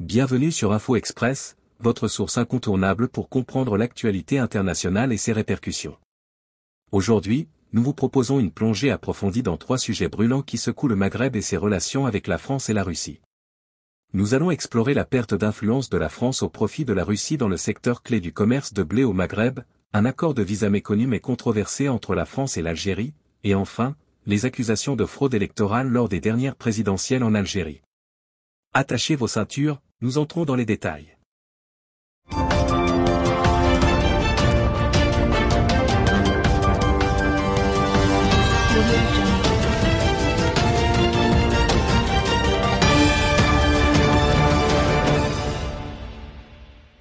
Bienvenue sur Info Express, votre source incontournable pour comprendre l'actualité internationale et ses répercussions. Aujourd'hui, nous vous proposons une plongée approfondie dans trois sujets brûlants qui secouent le Maghreb et ses relations avec la France et la Russie. Nous allons explorer la perte d'influence de la France au profit de la Russie dans le secteur clé du commerce de blé au Maghreb, un accord de visa méconnu mais controversé entre la France et l'Algérie, et enfin, les accusations de fraude électorale lors des dernières présidentielles en Algérie. Attachez vos ceintures, nous entrons dans les détails.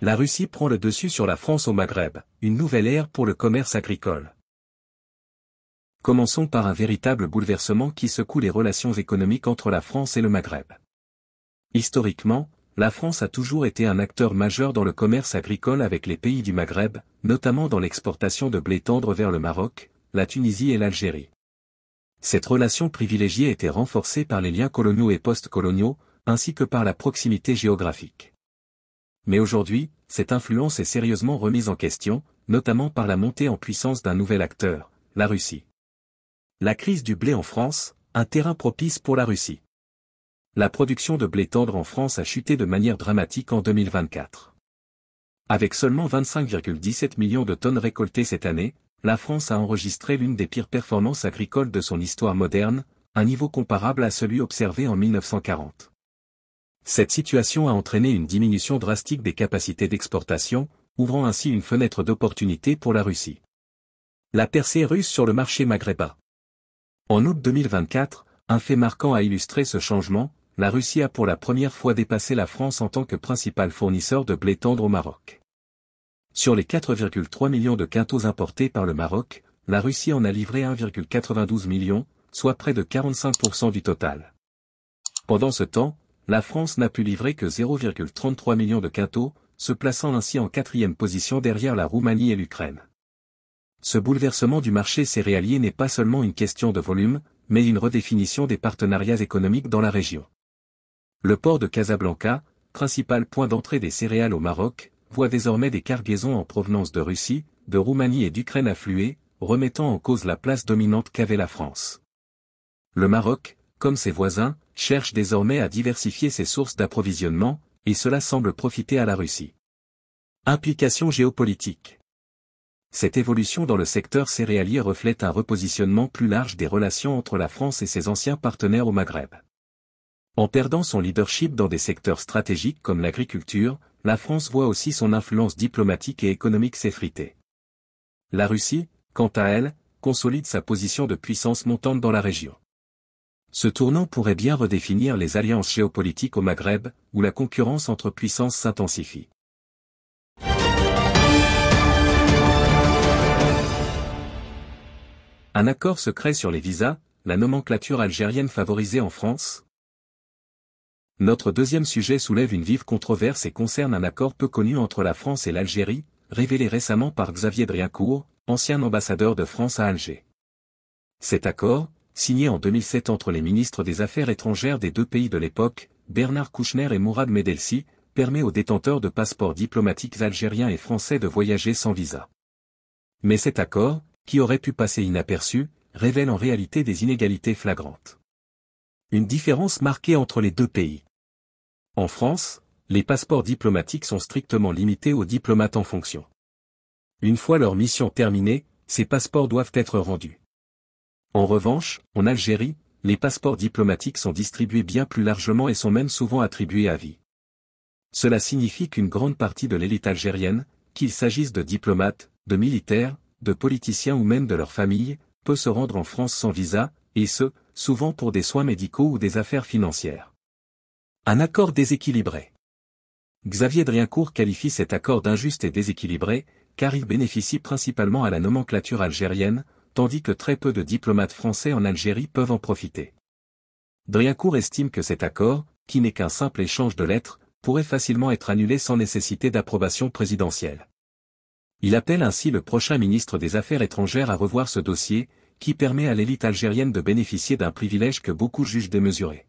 La Russie prend le dessus sur la France au Maghreb, une nouvelle ère pour le commerce agricole. Commençons par un véritable bouleversement qui secoue les relations économiques entre la France et le Maghreb. Historiquement, la France a toujours été un acteur majeur dans le commerce agricole avec les pays du Maghreb, notamment dans l'exportation de blé tendre vers le Maroc, la Tunisie et l'Algérie. Cette relation privilégiée était renforcée par les liens coloniaux et post-coloniaux, ainsi que par la proximité géographique. Mais aujourd'hui, cette influence est sérieusement remise en question, notamment par la montée en puissance d'un nouvel acteur, la Russie. La crise du blé en France, un terrain propice pour la Russie la production de blé tendre en France a chuté de manière dramatique en 2024. Avec seulement 25,17 millions de tonnes récoltées cette année, la France a enregistré l'une des pires performances agricoles de son histoire moderne, un niveau comparable à celui observé en 1940. Cette situation a entraîné une diminution drastique des capacités d'exportation, ouvrant ainsi une fenêtre d'opportunité pour la Russie. La percée russe sur le marché maghrébin. En août 2024, un fait marquant a illustré ce changement, la Russie a pour la première fois dépassé la France en tant que principal fournisseur de blé tendre au Maroc. Sur les 4,3 millions de quintaux importés par le Maroc, la Russie en a livré 1,92 million, soit près de 45% du total. Pendant ce temps, la France n'a pu livrer que 0,33 millions de quintaux, se plaçant ainsi en quatrième position derrière la Roumanie et l'Ukraine. Ce bouleversement du marché céréalier n'est pas seulement une question de volume, mais une redéfinition des partenariats économiques dans la région. Le port de Casablanca, principal point d'entrée des céréales au Maroc, voit désormais des cargaisons en provenance de Russie, de Roumanie et d'Ukraine affluer, remettant en cause la place dominante qu'avait la France. Le Maroc, comme ses voisins, cherche désormais à diversifier ses sources d'approvisionnement, et cela semble profiter à la Russie. Implication géopolitique Cette évolution dans le secteur céréalier reflète un repositionnement plus large des relations entre la France et ses anciens partenaires au Maghreb. En perdant son leadership dans des secteurs stratégiques comme l'agriculture, la France voit aussi son influence diplomatique et économique s'effriter. La Russie, quant à elle, consolide sa position de puissance montante dans la région. Ce tournant pourrait bien redéfinir les alliances géopolitiques au Maghreb, où la concurrence entre puissances s'intensifie. Un accord secret sur les visas, la nomenclature algérienne favorisée en France, notre deuxième sujet soulève une vive controverse et concerne un accord peu connu entre la France et l'Algérie, révélé récemment par Xavier Driancourt, ancien ambassadeur de France à Alger. Cet accord, signé en 2007 entre les ministres des Affaires étrangères des deux pays de l'époque, Bernard Kouchner et Mourad Medelsi, permet aux détenteurs de passeports diplomatiques algériens et français de voyager sans visa. Mais cet accord, qui aurait pu passer inaperçu, révèle en réalité des inégalités flagrantes. Une différence marquée entre les deux pays. En France, les passeports diplomatiques sont strictement limités aux diplomates en fonction. Une fois leur mission terminée, ces passeports doivent être rendus. En revanche, en Algérie, les passeports diplomatiques sont distribués bien plus largement et sont même souvent attribués à vie. Cela signifie qu'une grande partie de l'élite algérienne, qu'il s'agisse de diplomates, de militaires, de politiciens ou même de leur famille, peut se rendre en France sans visa, et ce, souvent pour des soins médicaux ou des affaires financières. Un accord déséquilibré. Xavier Driancourt qualifie cet accord d'injuste et déséquilibré, car il bénéficie principalement à la nomenclature algérienne, tandis que très peu de diplomates français en Algérie peuvent en profiter. Driancourt estime que cet accord, qui n'est qu'un simple échange de lettres, pourrait facilement être annulé sans nécessité d'approbation présidentielle. Il appelle ainsi le prochain ministre des Affaires étrangères à revoir ce dossier, qui permet à l'élite algérienne de bénéficier d'un privilège que beaucoup jugent démesuré.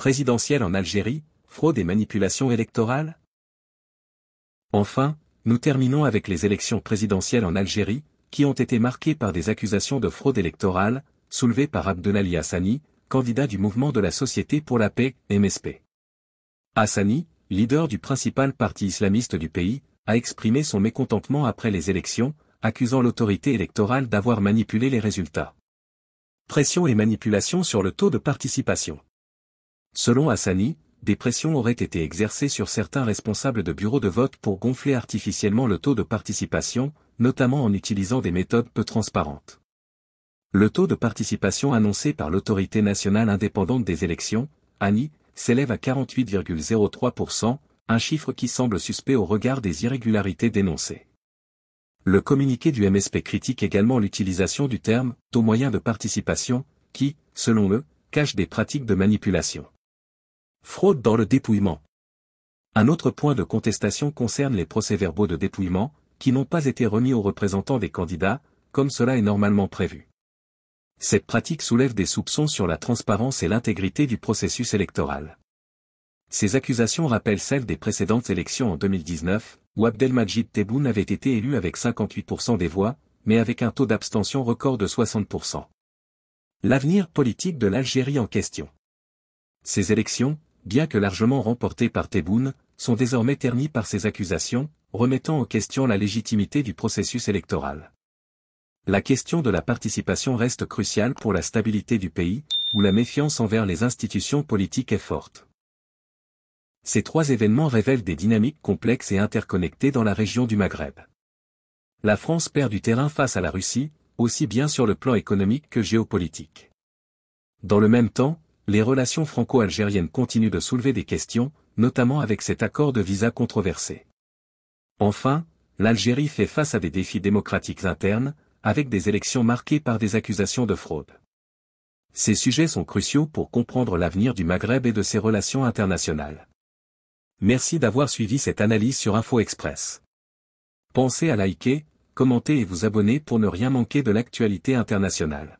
présidentielle en Algérie, fraude et manipulation électorale Enfin, nous terminons avec les élections présidentielles en Algérie, qui ont été marquées par des accusations de fraude électorale, soulevées par Abdelali Hassani, candidat du mouvement de la Société pour la paix, MSP. Hassani, leader du principal parti islamiste du pays, a exprimé son mécontentement après les élections, accusant l'autorité électorale d'avoir manipulé les résultats. Pression et manipulation sur le taux de participation. Selon Assani, des pressions auraient été exercées sur certains responsables de bureaux de vote pour gonfler artificiellement le taux de participation, notamment en utilisant des méthodes peu transparentes. Le taux de participation annoncé par l'Autorité nationale indépendante des élections, ANI, s'élève à 48,03%, un chiffre qui semble suspect au regard des irrégularités dénoncées. Le communiqué du MSP critique également l'utilisation du terme « taux moyen de participation », qui, selon eux, cache des pratiques de manipulation. Fraude dans le dépouillement. Un autre point de contestation concerne les procès-verbaux de dépouillement, qui n'ont pas été remis aux représentants des candidats, comme cela est normalement prévu. Cette pratique soulève des soupçons sur la transparence et l'intégrité du processus électoral. Ces accusations rappellent celles des précédentes élections en 2019, où Abdelmajid Tebboune avait été élu avec 58% des voix, mais avec un taux d'abstention record de 60%. L'avenir politique de l'Algérie en question. Ces élections, bien que largement remportés par Tebboune, sont désormais ternis par ces accusations, remettant en question la légitimité du processus électoral. La question de la participation reste cruciale pour la stabilité du pays, où la méfiance envers les institutions politiques est forte. Ces trois événements révèlent des dynamiques complexes et interconnectées dans la région du Maghreb. La France perd du terrain face à la Russie, aussi bien sur le plan économique que géopolitique. Dans le même temps, les relations franco-algériennes continuent de soulever des questions, notamment avec cet accord de visa controversé. Enfin, l'Algérie fait face à des défis démocratiques internes, avec des élections marquées par des accusations de fraude. Ces sujets sont cruciaux pour comprendre l'avenir du Maghreb et de ses relations internationales. Merci d'avoir suivi cette analyse sur Info Express. Pensez à liker, commenter et vous abonner pour ne rien manquer de l'actualité internationale.